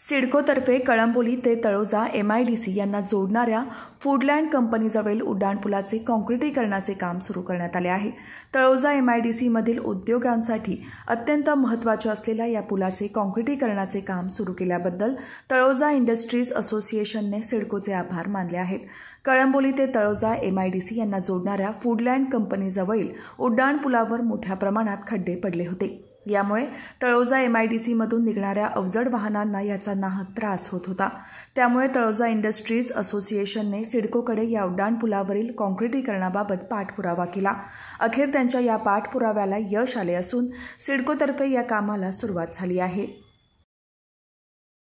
सिडकोतर्फे कळंबोली ते Taloja M I D C यांना जोडणाऱ्या फूडलँड कंपनीजवळील उड्डाणपुलाचे कॉन्क्रिटीकरणाचे काम सुरू करण्यात आले आहे तळोजा एम आय डी सीमधील उद्योगांसाठी अत्यंत महत्त्वाच्या असलेल्या या पुलाचे कॉन्क्रिटीकरणाचे काम सुरू केल्याबद्दल तळोजा इंडस्ट्रीज असोसिएशनने सिडकोचे आभार मानले आहेत कळंबोली ते Taloja M I D C यांना जोडणाऱ्या फूडलँड कंपनीजवळील उड्डाणपुलावर मोठ्या प्रमाणात खड्डे पडले होते यामुळे तळोजा सीमधून निघणाऱ्या अवजड वाहनांना याचा नाहक त्रास होत होता त्यामुळे तळोजा इंडस्ट्रीज असोसिएशनने सिडकोकडे या उड्डाण पुलावरील कॉन्क्रिटीकरणाबाबत पाठपुरावा केला अखेर त्यांच्या या पाठपुराव्याला यश आले असून सिडकोतर्फे या कामाला सुरुवात झाली आहे